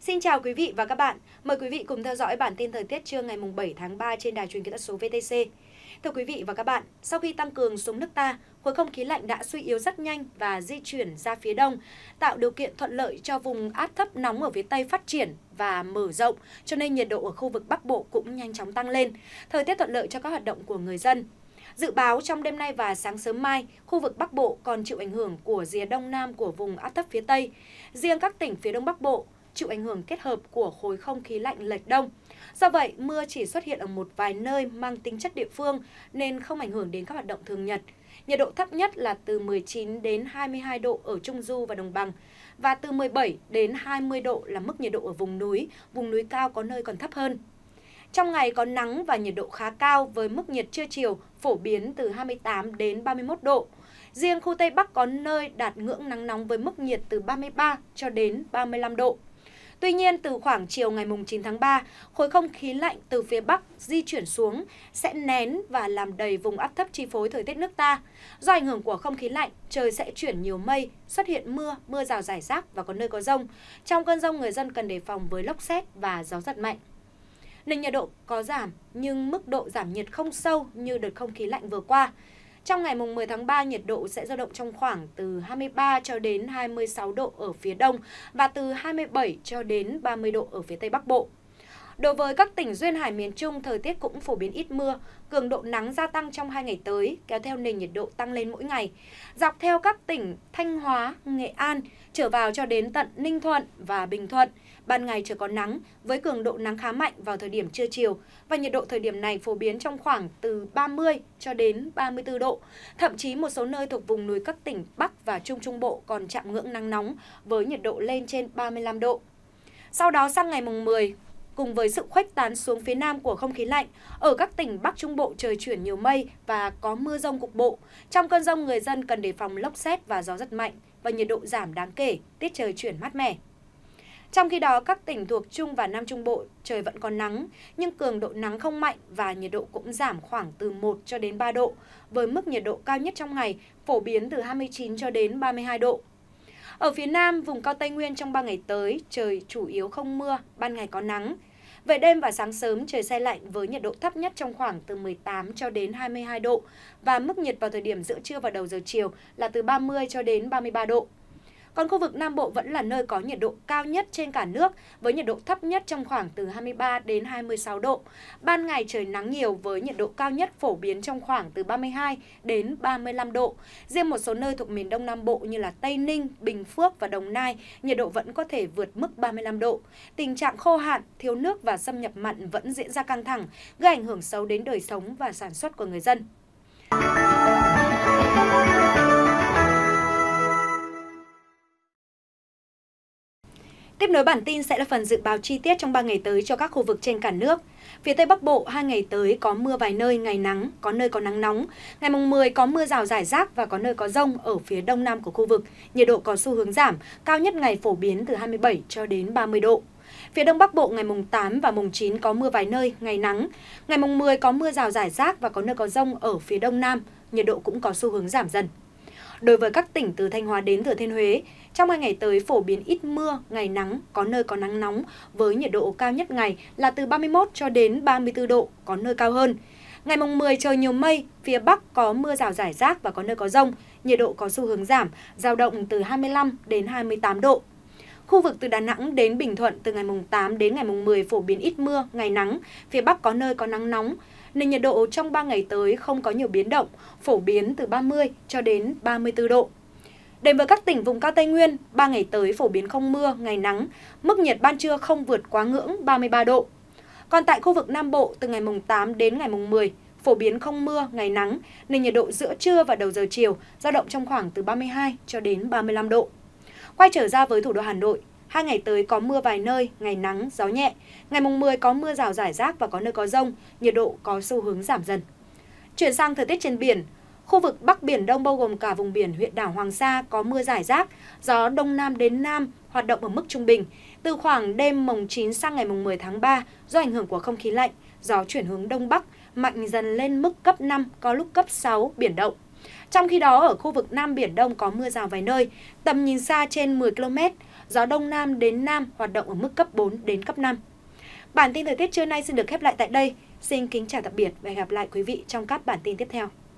Xin chào quý vị và các bạn. Mời quý vị cùng theo dõi bản tin thời tiết trưa ngày 7 tháng 3 trên đài truyền kỹ thuật số VTC. Thưa quý vị và các bạn, sau khi tăng cường xuống nước ta, khối không khí lạnh đã suy yếu rất nhanh và di chuyển ra phía đông, tạo điều kiện thuận lợi cho vùng áp thấp nóng ở phía Tây phát triển và mở rộng, cho nên nhiệt độ ở khu vực Bắc Bộ cũng nhanh chóng tăng lên. Thời tiết thuận lợi cho các hoạt động của người dân. Dự báo trong đêm nay và sáng sớm mai, khu vực Bắc Bộ còn chịu ảnh hưởng của rìa đông nam của vùng áp thấp phía Tây. Riêng các tỉnh phía Đông Bắc Bộ, chịu ảnh hưởng kết hợp của khối không khí lạnh lệch đông. Do vậy, mưa chỉ xuất hiện ở một vài nơi mang tính chất địa phương nên không ảnh hưởng đến các hoạt động thường nhật. Nhiệt độ thấp nhất là từ 19 đến 22 độ ở Trung Du và Đồng Bằng và từ 17 đến 20 độ là mức nhiệt độ ở vùng núi, vùng núi cao có nơi còn thấp hơn. Trong ngày có nắng và nhiệt độ khá cao với mức nhiệt trưa chiều phổ biến từ 28 đến 31 độ. Riêng khu Tây Bắc có nơi đạt ngưỡng nắng nóng với mức nhiệt từ 33 cho đến 35 độ. Tuy nhiên, từ khoảng chiều ngày 9 tháng 3, khối không khí lạnh từ phía Bắc di chuyển xuống sẽ nén và làm đầy vùng áp thấp chi phối thời tiết nước ta. Do ảnh hưởng của không khí lạnh, trời sẽ chuyển nhiều mây, xuất hiện mưa, mưa rào rải rác và có nơi có rông. Trong cơn rông, người dân cần đề phòng với lốc xét và gió giật mạnh. Nền nhiệt độ có giảm, nhưng mức độ giảm nhiệt không sâu như đợt không khí lạnh vừa qua. Trong ngày mùng 10 tháng 3, nhiệt độ sẽ dao động trong khoảng từ 23 cho đến 26 độ ở phía đông và từ 27 cho đến 30 độ ở phía tây bắc bộ. Đối với các tỉnh duyên hải miền Trung, thời tiết cũng phổ biến ít mưa, cường độ nắng gia tăng trong hai ngày tới, kéo theo nền nhiệt độ tăng lên mỗi ngày. Dọc theo các tỉnh Thanh Hóa, Nghệ An, trở vào cho đến tận Ninh Thuận và Bình Thuận, ban ngày trời có nắng với cường độ nắng khá mạnh vào thời điểm trưa chiều và nhiệt độ thời điểm này phổ biến trong khoảng từ 30 cho đến 34 độ. Thậm chí một số nơi thuộc vùng núi các tỉnh Bắc và Trung Trung Bộ còn chạm ngưỡng nắng nóng với nhiệt độ lên trên 35 độ. Sau đó sang ngày mùng 10, cùng với sự khuếch tán xuống phía nam của không khí lạnh, ở các tỉnh Bắc Trung Bộ trời chuyển nhiều mây và có mưa rông cục bộ. Trong cơn rông, người dân cần đề phòng lốc xét và gió rất mạnh và nhiệt độ giảm đáng kể, tiết trời chuyển mát mẻ. Trong khi đó, các tỉnh thuộc Trung và Nam Trung Bộ trời vẫn còn nắng, nhưng cường độ nắng không mạnh và nhiệt độ cũng giảm khoảng từ 1 cho đến 3 độ, với mức nhiệt độ cao nhất trong ngày phổ biến từ 29 cho đến 32 độ. Ở phía Nam, vùng cao Tây Nguyên trong 3 ngày tới, trời chủ yếu không mưa, ban ngày có nắng, về đêm và sáng sớm trời xe lạnh với nhiệt độ thấp nhất trong khoảng từ 18 cho đến 22 độ và mức nhiệt vào thời điểm giữa trưa và đầu giờ chiều là từ 30 cho đến 33 độ. Còn khu vực Nam Bộ vẫn là nơi có nhiệt độ cao nhất trên cả nước với nhiệt độ thấp nhất trong khoảng từ 23 đến 26 độ. Ban ngày trời nắng nhiều với nhiệt độ cao nhất phổ biến trong khoảng từ 32 đến 35 độ. Riêng một số nơi thuộc miền Đông Nam Bộ như là Tây Ninh, Bình Phước và Đồng Nai, nhiệt độ vẫn có thể vượt mức 35 độ. Tình trạng khô hạn, thiếu nước và xâm nhập mặn vẫn diễn ra căng thẳng, gây ảnh hưởng xấu đến đời sống và sản xuất của người dân. Tiếp nối bản tin sẽ là phần dự báo chi tiết trong 3 ngày tới cho các khu vực trên cả nước. Phía Tây Bắc Bộ, 2 ngày tới có mưa vài nơi, ngày nắng, có nơi có nắng nóng. Ngày mùng 10 có mưa rào rải rác và có nơi có rông ở phía đông nam của khu vực. Nhiệt độ có xu hướng giảm, cao nhất ngày phổ biến từ 27 cho đến 30 độ. Phía Đông Bắc Bộ ngày mùng 8 và mùng 9 có mưa vài nơi, ngày nắng. Ngày mùng 10 có mưa rào rải rác và có nơi có rông ở phía Đông Nam. Nhiệt độ cũng có xu hướng giảm dần. Đối với các tỉnh từ Thanh Hóa đến Thừa Thiên Huế, trong hai ngày tới phổ biến ít mưa, ngày nắng, có nơi có nắng nóng với nhiệt độ cao nhất ngày là từ 31 cho đến 34 độ, có nơi cao hơn. Ngày mùng 10 trời nhiều mây, phía Bắc có mưa rào rải rác và có nơi có rông, nhiệt độ có xu hướng giảm, giao động từ 25 đến 28 độ. Khu vực từ Đà Nẵng đến Bình Thuận từ ngày mùng 8 đến ngày mùng 10 phổ biến ít mưa, ngày nắng, phía Bắc có nơi có nắng nóng. Nền nhiệt độ trong 3 ngày tới không có nhiều biến động, phổ biến từ 30 cho đến 34 độ. Đến với các tỉnh vùng cao Tây Nguyên, 3 ngày tới phổ biến không mưa, ngày nắng, mức nhiệt ban trưa không vượt quá ngưỡng 33 độ. Còn tại khu vực Nam Bộ, từ ngày mùng 8 đến ngày mùng 10, phổ biến không mưa, ngày nắng, Nền nhiệt độ giữa trưa và đầu giờ chiều dao động trong khoảng từ 32 cho đến 35 độ. Quay trở ra với thủ đô Hà Nội, Hai ngày tới có mưa vài nơi, ngày nắng, gió nhẹ. Ngày mùng 10 có mưa rào rải rác và có nơi có rông, nhiệt độ có xu hướng giảm dần. Chuyển sang thời tiết trên biển, Khu vực Bắc Biển Đông bao gồm cả vùng biển huyện đảo Hoàng Sa có mưa rải rác, gió Đông Nam đến Nam hoạt động ở mức trung bình. Từ khoảng đêm mùng 9 sang ngày mùng 10 tháng 3, do ảnh hưởng của không khí lạnh, gió chuyển hướng Đông Bắc, mạnh dần lên mức cấp 5, có lúc cấp 6, biển động. Trong khi đó, ở khu vực Nam Biển Đông có mưa rào vài nơi, tầm nhìn xa trên 10 km, gió Đông Nam đến Nam hoạt động ở mức cấp 4 đến cấp 5. Bản tin thời tiết trưa nay xin được khép lại tại đây. Xin kính chào tạm biệt và hẹn gặp lại quý vị trong các bản tin tiếp theo.